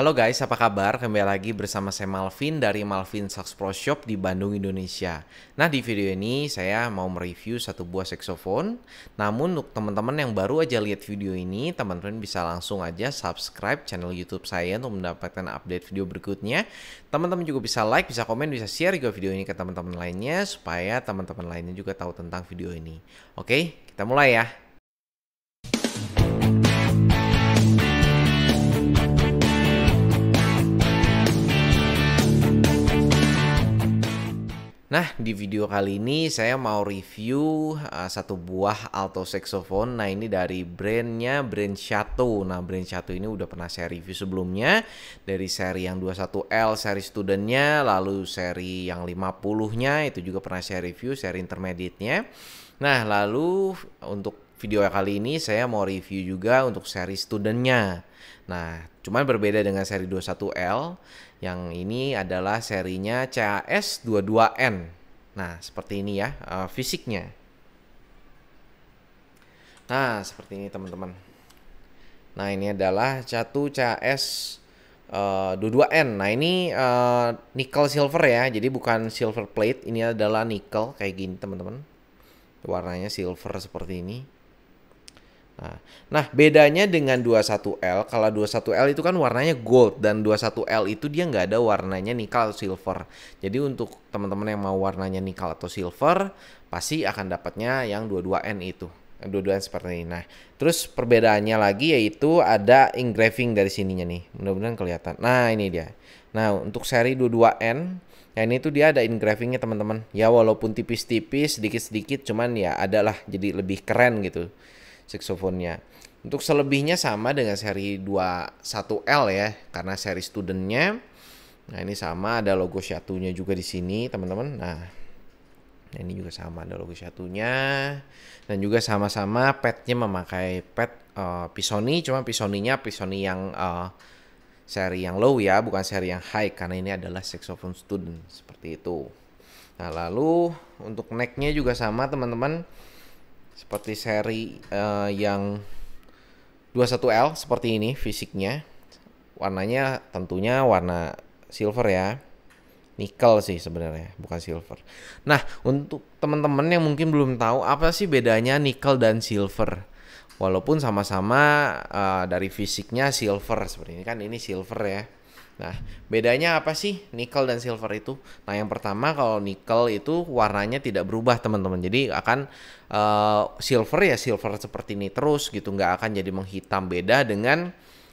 Halo guys, apa kabar? Kembali lagi bersama saya Malvin dari Malvin Sax Pro Shop di Bandung, Indonesia. Nah, di video ini saya mau mereview satu buah saxophone. Namun untuk teman-teman yang baru aja lihat video ini, teman-teman bisa langsung aja subscribe channel YouTube saya untuk mendapatkan update video berikutnya. Teman-teman juga bisa like, bisa komen, bisa share juga video ini ke teman-teman lainnya supaya teman-teman lainnya juga tahu tentang video ini. Oke, kita mulai ya. Nah, di video kali ini saya mau review uh, satu buah alto saxophone. Nah, ini dari brandnya brand Chateau. Nah, brand Chateau ini udah pernah saya review sebelumnya dari seri yang 21L seri studentnya, lalu seri yang 50-nya itu juga pernah saya review seri intermediate-nya. Nah, lalu untuk video kali ini saya mau review juga untuk seri studentnya. Nah, cuman berbeda dengan seri 21L, yang ini adalah serinya CAS22N. Nah, seperti ini ya uh, fisiknya. Nah, seperti ini teman-teman. Nah, ini adalah catu CAS uh, eh, 22N. Nah, ini uh, eh, nickel silver ya. Jadi bukan silver plate, ini adalah nickel kayak gini, teman-teman. Warnanya silver seperti ini. Nah, nah, bedanya dengan 21L, kalau 21L itu kan warnanya gold dan 21L itu dia nggak ada warnanya nikel atau silver. Jadi untuk teman-teman yang mau warnanya nikel atau silver, pasti akan dapatnya yang 22N itu. 22N seperti ini. Nah, terus perbedaannya lagi yaitu ada engraving dari sininya nih. Mudah-mudahan kelihatan. Nah, ini dia. Nah, untuk seri 22N Ya nah, ini tuh dia ada engravingnya teman-teman. Ya walaupun tipis-tipis, sedikit-sedikit, cuman ya adalah jadi lebih keren gitu siksofonnya. Untuk selebihnya sama dengan seri 21L ya, karena seri studentnya. Nah ini sama ada logo satunya juga di sini teman-teman. Nah ini juga sama ada logo satunya dan juga sama-sama petnya memakai pet uh, pisoni, cuma pisoninya pisoni yang uh, seri yang low ya, bukan seri yang high karena ini adalah saxophone student seperti itu. Nah lalu untuk necknya juga sama teman-teman seperti seri uh, yang 21L seperti ini fisiknya warnanya tentunya warna silver ya nikel sih sebenarnya bukan silver nah untuk teman-teman yang mungkin belum tahu apa sih bedanya nikel dan silver walaupun sama-sama uh, dari fisiknya silver seperti ini kan ini silver ya Nah, bedanya apa sih nikel dan silver itu? Nah, yang pertama kalau nikel itu warnanya tidak berubah teman-teman. Jadi akan uh, silver ya silver seperti ini terus gitu, nggak akan jadi menghitam. Beda dengan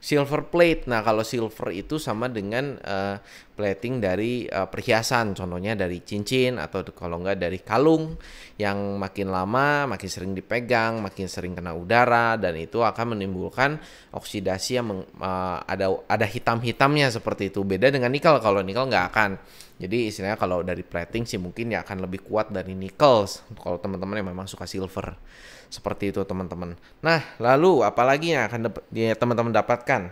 silver plate. Nah, kalau silver itu sama dengan uh, plating dari uh, perhiasan, contohnya dari cincin atau kalau enggak dari kalung yang makin lama makin sering dipegang, makin sering kena udara dan itu akan menimbulkan oksidasi yang meng, uh, ada ada hitam-hitamnya seperti itu. Beda dengan nikel. Kalau nikel nggak akan. Jadi istilahnya kalau dari plating sih mungkin ya akan lebih kuat dari nikel kalau teman-teman yang memang suka silver. Seperti itu teman-teman. Nah, lalu apalagi yang akan teman-teman dapatkan?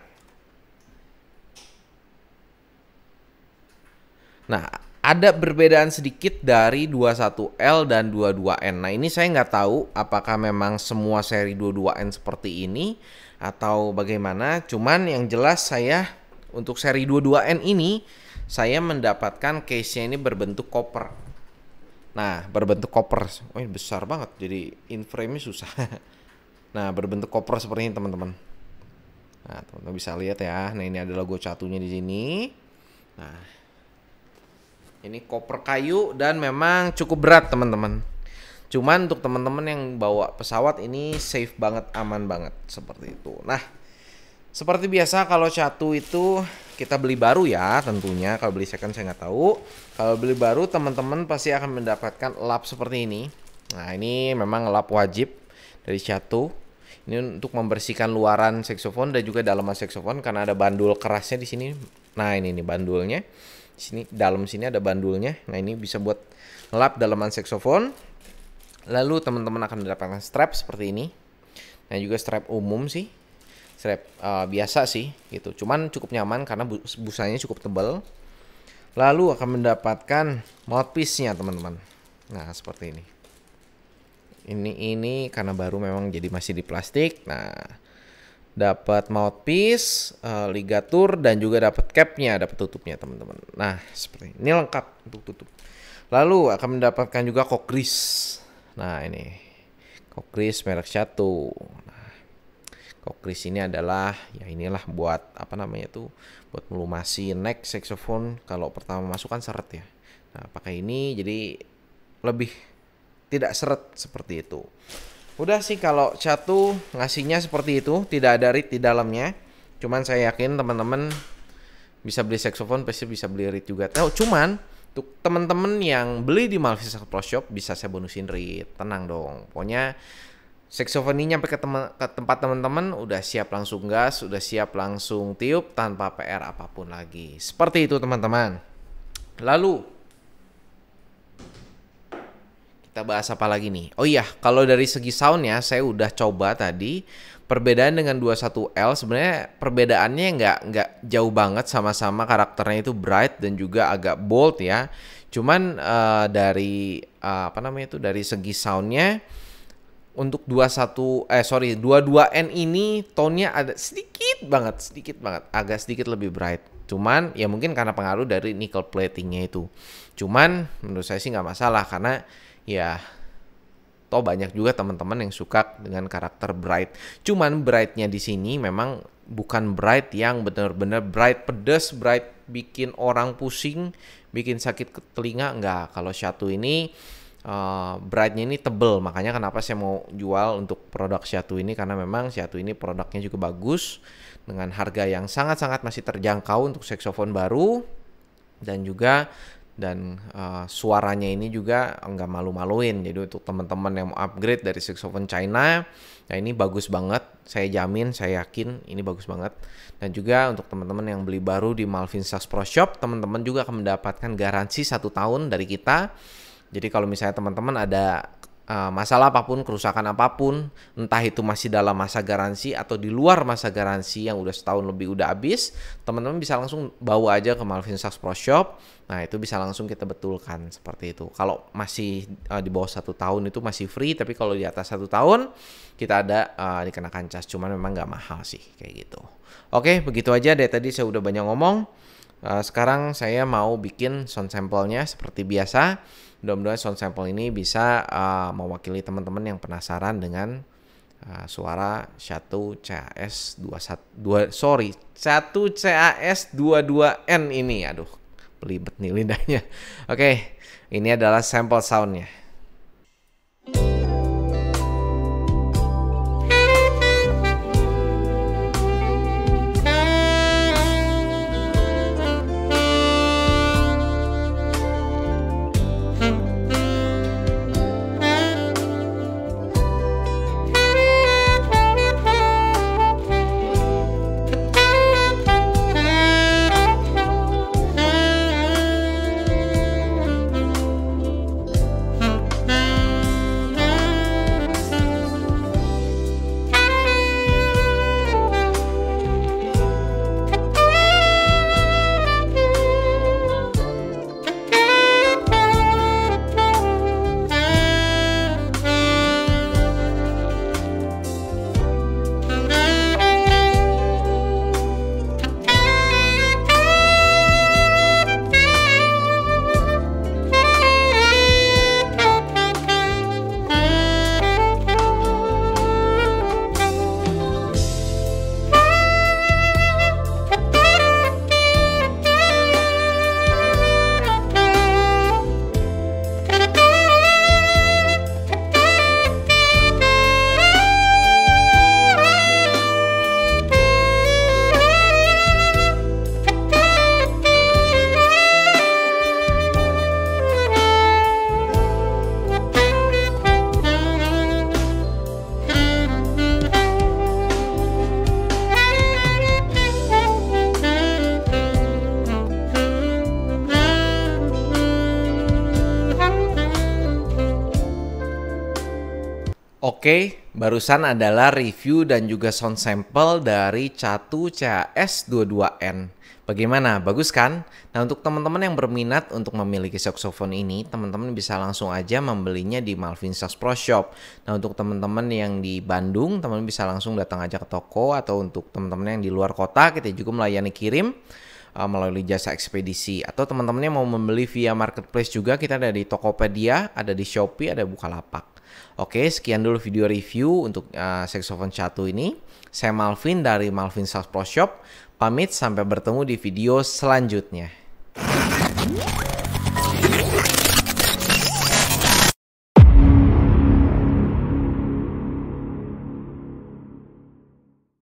Nah, ada perbedaan sedikit dari 21L dan 22N. Nah, ini saya nggak tahu apakah memang semua seri 22N seperti ini atau bagaimana. Cuman yang jelas saya untuk seri 22N ini saya mendapatkan case-nya ini berbentuk koper. Nah, berbentuk koper. Oh, ini besar banget. Jadi in frame-nya susah. nah, berbentuk koper seperti ini, teman-teman. Nah, teman-teman bisa lihat ya. Nah, ini ada logo catunya di sini. Nah, ini koper kayu dan memang cukup berat, teman-teman. Cuman untuk teman-teman yang bawa pesawat ini safe banget, aman banget seperti itu. Nah, seperti biasa kalau catu itu kita beli baru ya tentunya kalau beli second saya nggak tahu kalau beli baru teman-teman pasti akan mendapatkan lap seperti ini nah ini memang lap wajib dari satu ini untuk membersihkan luaran saxophone dan juga dalaman saxophone karena ada bandul kerasnya di sini nah ini nih bandulnya di sini dalam sini ada bandulnya nah ini bisa buat lap dalaman saxophone lalu teman-teman akan mendapatkan strap seperti ini nah juga strap umum sih strap uh, biasa sih gitu. Cuman cukup nyaman karena busanya cukup tebal. Lalu akan mendapatkan mouthpiece-nya teman-teman. Nah seperti ini. Ini ini karena baru memang jadi masih di plastik. Nah dapat mouthpiece, uh, ligatur dan juga dapat capnya, dapat tutupnya teman-teman. Nah seperti ini, ini lengkap untuk tutup. Lalu akan mendapatkan juga kokris. Nah ini kokris merek satu. Nah, Kokris ini adalah ya inilah buat apa namanya itu buat melumasi neck saxophone kalau pertama masuk kan seret ya. Nah, pakai ini jadi lebih tidak seret seperti itu. Udah sih kalau satu ngasihnya seperti itu, tidak ada rit di dalamnya. Cuman saya yakin teman-teman bisa beli saxophone pasti bisa beli rit juga. Tahu oh, cuman untuk teman-teman yang beli di Malvisa Pro Shop bisa saya bonusin rit Tenang dong. Pokoknya Seksofoni nyampe ke, temen, ke tempat teman-teman udah siap langsung gas, udah siap langsung tiup tanpa PR apapun lagi. Seperti itu teman-teman. Lalu kita bahas apa lagi nih? Oh iya, kalau dari segi soundnya, saya udah coba tadi perbedaan dengan 21L sebenarnya perbedaannya nggak nggak jauh banget sama-sama karakternya itu bright dan juga agak bold ya. Cuman uh, dari uh, apa namanya itu dari segi soundnya untuk 21 eh sorry 22N ini tone-nya ada sedikit banget, sedikit banget, agak sedikit lebih bright. Cuman ya mungkin karena pengaruh dari nickel platingnya itu. Cuman menurut saya sih nggak masalah karena ya toh banyak juga teman-teman yang suka dengan karakter bright. Cuman brightnya di sini memang bukan bright yang benar-benar bright pedes, bright bikin orang pusing, bikin sakit telinga nggak? Kalau satu ini Eh, Beratnya ini tebel makanya kenapa saya mau jual untuk produk Siatu ini karena memang Siatu ini produknya juga bagus dengan harga yang sangat-sangat masih terjangkau untuk saxophone baru dan juga dan uh, suaranya ini juga nggak malu-maluin jadi untuk teman-teman yang mau upgrade dari saxophone China ya ini bagus banget saya jamin saya yakin ini bagus banget dan juga untuk teman-teman yang beli baru di Malvin Sax Pro Shop teman-teman juga akan mendapatkan garansi satu tahun dari kita jadi kalau misalnya teman-teman ada uh, masalah apapun, kerusakan apapun, entah itu masih dalam masa garansi atau di luar masa garansi yang udah setahun lebih udah habis, teman-teman bisa langsung bawa aja ke Malvin Sachs Pro Shop. Nah itu bisa langsung kita betulkan seperti itu. Kalau masih uh, di bawah satu tahun itu masih free, tapi kalau di atas satu tahun kita ada uh, dikenakan cas, cuman memang nggak mahal sih kayak gitu. Oke, begitu aja deh tadi saya udah banyak ngomong. Eh, sekarang saya mau bikin sound sampelnya seperti biasa. Mudah-mudahan sound sample ini bisa uh, mewakili teman-teman yang penasaran dengan uh, suara 1 CAS satu dua sorry 1 CAS 22N ini. Aduh, belibet nih lidahnya. Oke, okay, ini adalah sampel soundnya. Oke, barusan adalah review dan juga sound sample dari Catu cs 22 n Bagaimana? Bagus kan? Nah, untuk teman-teman yang berminat untuk memiliki saxophone ini, teman-teman bisa langsung aja membelinya di Malvin Sax Pro Shop. Nah, untuk teman-teman yang di Bandung, teman-teman bisa langsung datang aja ke toko atau untuk teman-teman yang di luar kota, kita juga melayani kirim. Uh, melalui jasa ekspedisi atau teman-temannya mau membeli via marketplace juga kita ada di Tokopedia, ada di Shopee, ada Bukalapak. Oke, sekian dulu video review untuk uh, saxophone 1 ini. Saya Malvin dari Malvin Sales Pro Shop. Pamit sampai bertemu di video selanjutnya.